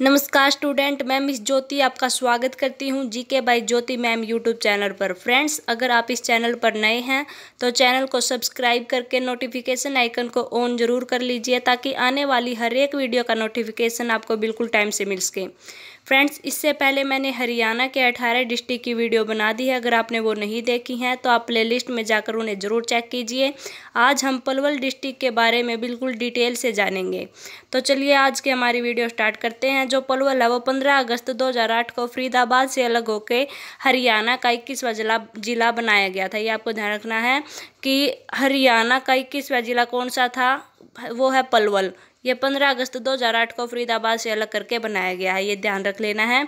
नमस्कार स्टूडेंट मैं मिस ज्योति आपका स्वागत करती हूँ G K by Jyoti ma'am YouTube channel पर फ्रेंड्स अगर आप इस चैनल पर नए हैं तो चैनल को सब्सक्राइब करके नोटिफिकेशन आइकन को ऑन जरूर कर लीजिए ताकि आने वाली हर एक वीडियो का नोटिफिकेशन आपको बिल्कुल टाइम से मिल सके फ्रेंड्स इससे पहले मैंने हरियाणा के अठारह डिस्ट्रिक्ट की वीडियो बना दी है अगर आपने वो नहीं देखी हैं तो आप प्ले में जाकर उन्हें ज़रूर चेक कीजिए आज हम पलवल डिस्ट्रिक्ट के बारे में बिल्कुल डिटेल से जानेंगे तो चलिए आज की हमारी वीडियो स्टार्ट करते हैं जो पलवल है वो पंद्रह अगस्त 2008 को फरीदाबाद से अलग होकर हरियाणा का इक्कीसवा जिला जिला बनाया गया था ये आपको ध्यान रखना है कि हरियाणा का इक्कीसवा जिला कौन सा था वो है पलवल ये पंद्रह अगस्त 2008 को फरीदाबाद से अलग करके बनाया गया है ये ध्यान रख लेना है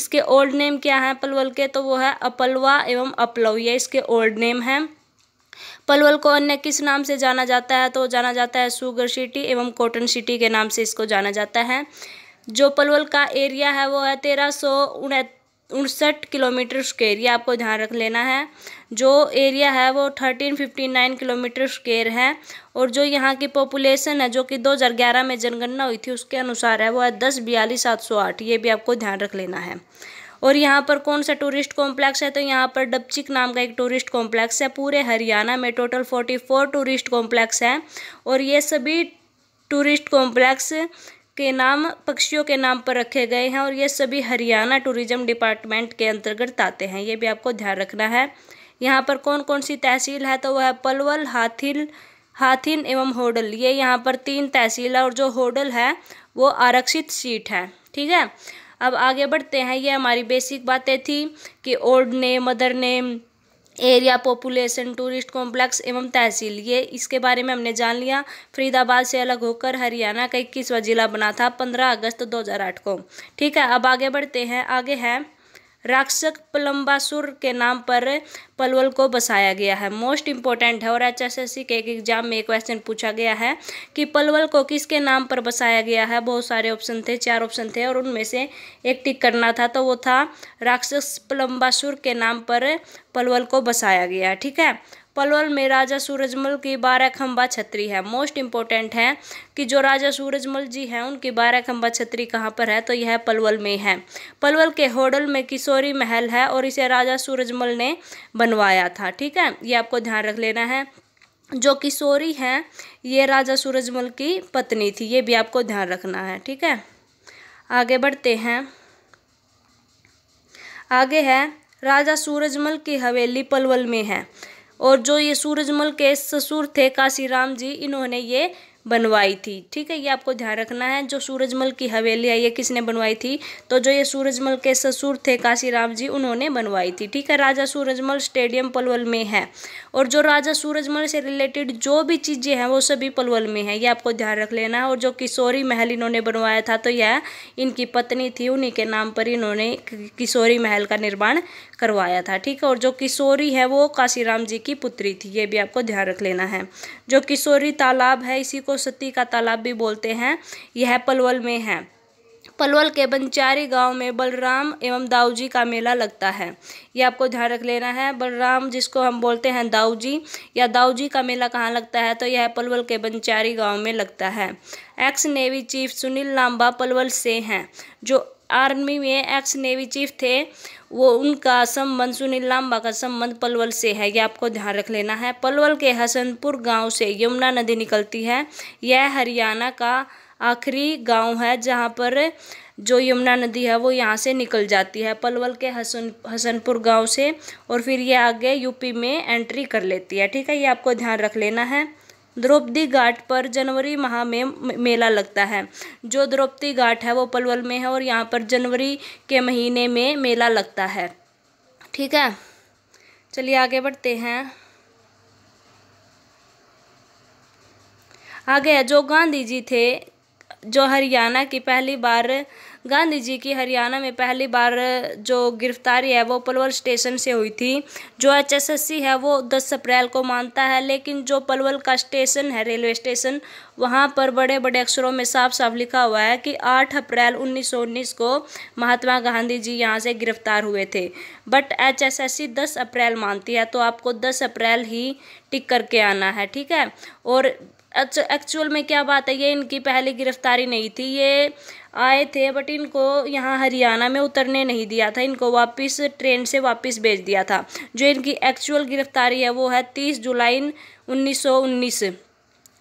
इसके ओल्ड नेम क्या है पलवल के तो वो है अपलवा एवं अपलव ये इसके ओल्ड नेम है पलवल को अन्य किस नाम से जाना जाता है तो जाना जाता है सुगर सिटी एवं कॉटन सिटी के नाम से इसको जाना जाता है जो पलवल का एरिया है वो है तेरह सौ उनसठ किलोमीटर स्क्वेयर ये आपको ध्यान रख लेना है जो एरिया है वो thirteen fifty nine kilometre square है और जो यहाँ की पॉपुलेशन है जो कि दो हज़ार ग्यारह में जनगणना हुई थी उसके अनुसार है वो है दस बयालीस सात सौ आठ ये भी आपको ध्यान रख लेना है और यहाँ पर कौन सा टूरिस्ट कॉम्प्लेक्स है तो यहाँ पर डबचिक नाम का एक टूरिस्ट कॉम्प्लेक्स है पूरे हरियाणा में total forty four tourist complex है और ये सभी टूरिस्ट कॉम्प्लेक्स के नाम पक्षियों के नाम पर रखे गए हैं और ये सभी हरियाणा टूरिज्म डिपार्टमेंट के अंतर्गत आते हैं ये भी आपको ध्यान रखना है यहाँ पर कौन कौन सी तहसील है तो वह है पलवल हाथिल हाथिन एवं होडल ये यहाँ पर तीन तहसील है और जो होडल है वो आरक्षित सीट है ठीक है अब आगे बढ़ते हैं ये हमारी बेसिक बातें थी कि old name mother name area population tourist complex एवं तहसील ये इसके बारे में हमने जान लिया फरीदाबाद से अलग होकर हरियाणा का इक्कीसवा जिला बना था पंद्रह अगस्त 2008 को ठीक है अब आगे बढ़ते हैं आगे है राक्षस पलम्बासुर के नाम पर पलवल को बसाया गया है मोस्ट इंपॉर्टेंट है और एच एस के एक एग्जाम में एक क्वेश्चन पूछा गया है कि पलवल को किसके नाम पर बसाया गया है बहुत सारे ऑप्शन थे चार ऑप्शन थे और उनमें से एक टिक करना था तो वो था राक्षस पलम्बासुर के नाम पर पलवल को बसाया गया ठीक है पलवल में राजा सूरजमल की बारह खम्बा छतरी है मोस्ट इम्पोर्टेंट है कि जो राजा सूरजमल जी हैं उनकी बारह खम्बा छतरी कहाँ पर है तो यह पलवल में है पलवल के होडल में किशोरी महल है और इसे राजा सूरजमल ने बनवाया था ठीक है ये आपको ध्यान रख लेना है जो किशोरी हैं ये राजा सूरजमल की पत्नी थी ये भी आपको ध्यान रखना है ठीक है आगे बढ़ते हैं आगे है राजा सूरजमल की हवेली पलवल में है और जो ये सूरजमल के ससुर थे काशीराम जी इन्होंने ये बनवाई थी ठीक है ये आपको ध्यान रखना है जो सूरजमल की हवेली है ये किसने बनवाई थी तो जो ये सूरजमल के ससुर थे काशीराम जी उन्होंने बनवाई थी ठीक है राजा सूरजमल स्टेडियम पलवल में है और जो राजा सूरजमल से रिलेटेड जो भी चीज़ें हैं वो सभी पलवल में है ये आपको ध्यान रख लेना है और जो किशोरी महल इन्होंने बनवाया था तो यह इनकी पत्नी थी उन्हीं के नाम पर इन्होंने किशोरी महल का निर्माण करवाया था ठीक है और जो किशोरी है वो काशीराम जी की पुत्री थी ये भी आपको ध्यान रख लेना है जो किशोरी तालाब है इसी को सरस्वती का तालाब भी बोलते हैं यह पलवल में है पलवल के बंचारी गांव में बलराम एवं दाऊजी का मेला लगता है ये आपको ध्यान रख लेना है बलराम जिसको हम बोलते हैं दाऊजी या दाऊजी का मेला कहाँ लगता है तो यह पलवल के बंचारी गांव में लगता है ex navy chief Sunil Lamba Palwal से हैं जो आर्मी में एक्स नेवी चीफ थे वो उनका संबंध सुनील लांबा का संबंध पलवल से है ये आपको ध्यान रख लेना है पलवल के हसनपुर गांव से यमुना नदी निकलती है यह हरियाणा का आखिरी गांव है जहां पर जो यमुना नदी है वो यहाँ से निकल जाती है पलवल के हसन हसनपुर गांव से और फिर ये आगे यूपी में एंट्री कर लेती है ठीक है ये आपको ध्यान रख लेना है द्रौपदी घाट पर जनवरी माह में मेला लगता है जो द्रौपदी घाट है वो पलवल में है और यहाँ पर जनवरी के महीने में मेला लगता है ठीक है चलिए आगे बढ़ते हैं आगे जो गांधी जी थे जो हरियाणा की पहली बार गांधी जी की हरियाणा में पहली बार जो गिरफ्तारी है वो पलवल स्टेशन से हुई थी जो एचएसएससी है वो 10 अप्रैल को मानता है लेकिन जो पलवल का स्टेशन है रेलवे स्टेशन वहाँ पर बड़े बड़े अक्षरों में साफ साफ लिखा हुआ है कि 8 अप्रैल 1919 को महात्मा गांधी जी यहाँ से गिरफ्तार हुए थे but H S S C दस अप्रैल मानती है तो आपको दस अप्रैल ही टिक करके आना है ठीक है और एक्चुअल में क्या बात है ये इनकी पहली गिरफ्तारी नहीं थी ये आए थे बट इनको यहाँ हरियाणा में उतरने नहीं दिया था इनको वापस ट्रेन से वापस भेज दिया था जो इनकी एक्चुअल गिरफ्तारी है वो है तीस जुलाई उन्नीस सौ उन्नीस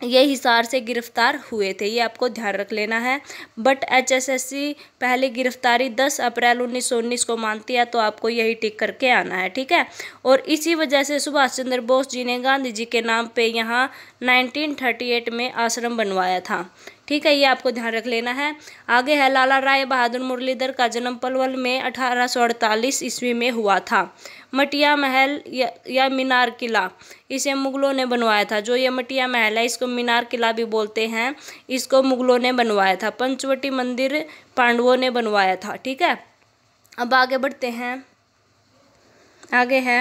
ये हिसार से गिरफ़्तार हुए थे ये आपको ध्यान रख लेना है बट एचएसएससी पहले गिरफ़्तारी 10 अप्रैल उन्नीस को मानती है तो आपको यही टिक करके आना है ठीक है और इसी वजह से सुभाष चंद्र बोस जी ने गांधी जी के नाम पे यहाँ 1938 में आश्रम बनवाया था ठीक है ये आपको ध्यान रख लेना है आगे है लाला राय बहादुर मुरलीधर का जन्म पलवल में अठारह ईस्वी में हुआ था मटिया महल या, या मीनार किला इसे मुगलों ने बनवाया था जो ये मटिया महल है इसको मीनार किला भी बोलते हैं इसको मुगलों ने बनवाया था पंचवटी मंदिर पांडवों ने बनवाया था ठीक है अब आगे बढ़ते हैं आगे है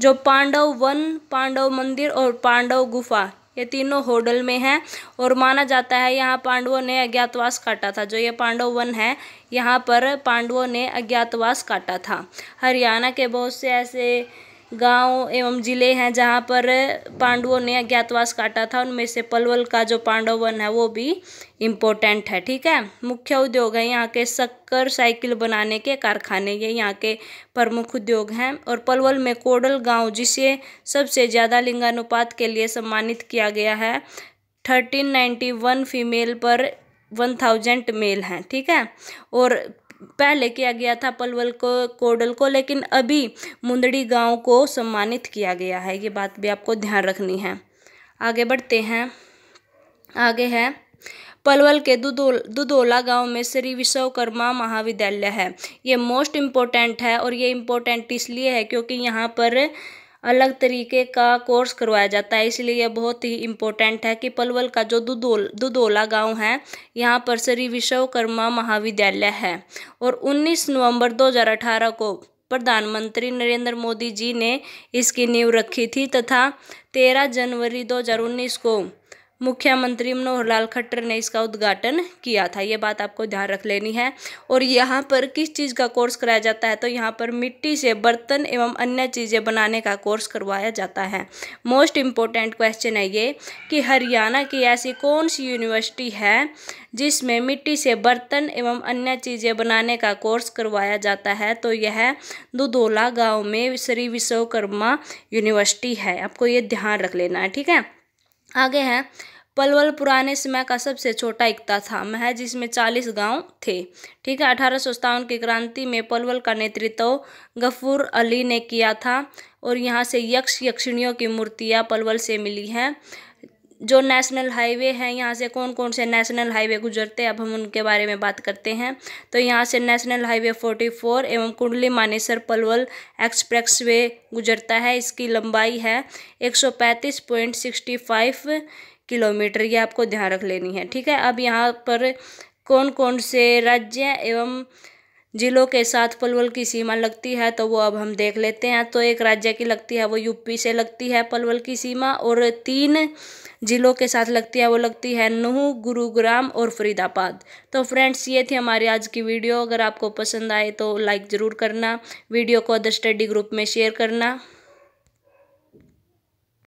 जो पांडव वन पांडव मंदिर और पांडव गुफा ये तीनों होडल में हैं और माना जाता है यहाँ पांडवों ने अज्ञातवास काटा था जो ये पांडव वन है यहाँ पर पांडवों ने अज्ञातवास काटा था हरियाणा के बहुत से ऐसे गांव एवं जिले हैं जहाँ पर पांडवों ने अज्ञातवास काटा था उनमें से पलवल का जो पांडव वन है वो भी इम्पोर्टेंट है ठीक है मुख्य उद्योग है यहाँ के शक्कर साइकिल बनाने के कारखाने ये यहाँ के प्रमुख उद्योग हैं और पलवल में कोडल गांव जिसे सबसे ज़्यादा लिंगानुपात के लिए सम्मानित किया गया है थर्टीन नाइन्टी वन फीमेल पर वन थाउजेंड मेल हैं ठीक है और पहले किया गया था पलवल को कोडल को लेकिन अभी मुंदड़ी गांव को सम्मानित किया गया है ये बात भी आपको ध्यान रखनी है आगे बढ़ते हैं आगे है पलवल के दुदोल दुदोला गांव में श्री विश्वकर्मा महाविद्यालय है ये मोस्ट इम्पोर्टेंट है और ये इम्पोर्टेंट इसलिए है क्योंकि यहाँ पर अलग तरीके का कोर्स करवाया जाता है इसलिए यह बहुत ही इम्पोर्टेंट है कि पलवल का जो दुदोल दुदोला गांव है यहाँ पर श्री विश्वकर्मा महाविद्यालय है और 19 नवंबर 2018 को प्रधानमंत्री नरेंद्र मोदी जी ने इसकी नींव रखी थी तथा 13 जनवरी 2019 को मुख्यमंत्री मनोहर लाल खट्टर ने इसका उद्घाटन किया था ये बात आपको ध्यान रख लेनी है और यहाँ पर किस चीज़ का कोर्स कराया जाता है तो यहाँ पर मिट्टी से बर्तन एवं अन्य चीज़ें बनाने का कोर्स करवाया जाता है मोस्ट इम्पोर्टेंट क्वेश्चन है ये कि हरियाणा की ऐसी कौन सी यूनिवर्सिटी है जिसमें मिट्टी से बर्तन एवं अन्य चीज़ें बनाने का कोर्स करवाया जाता है तो यह दुदोला गाँव में श्री विश्वकर्मा यूनिवर्सिटी है आपको ये ध्यान रख लेना है ठीक है आगे है पलवल पुराने समय का सबसे छोटा इकता था महज जिसमें चालीस गांव थे ठीक है अठारह की क्रांति में पलवल का नेतृत्व गफूर अली ने किया था और यहाँ से यक्ष यक्षिणियों की मूर्तियाँ पलवल से मिली हैं जो नेशनल हाईवे हैं यहाँ से कौन कौन से नेशनल हाईवे गुजरते हैं अब हम उनके बारे में बात करते हैं तो यहाँ से नेशनल हाईवे 44 एवं कुंडली मानेसर पलवल एक्सप्रेस वे गुजरता है इसकी लंबाई है 135.65 किलोमीटर ये आपको ध्यान रख लेनी है ठीक है अब यहाँ पर कौन कौन से राज्य एवं जिलों के साथ पलवल की सीमा लगती है तो वो अब हम देख लेते हैं तो एक राज्य की लगती है वो यूपी से लगती है पलवल की सीमा और तीन जिलों के साथ लगती है वो लगती है नूह गुरुग्राम और फरीदाबाद तो फ्रेंड्स ये थी हमारी आज की वीडियो अगर आपको पसंद आए तो लाइक ज़रूर करना वीडियो को अदर स्टडी ग्रुप में शेयर करना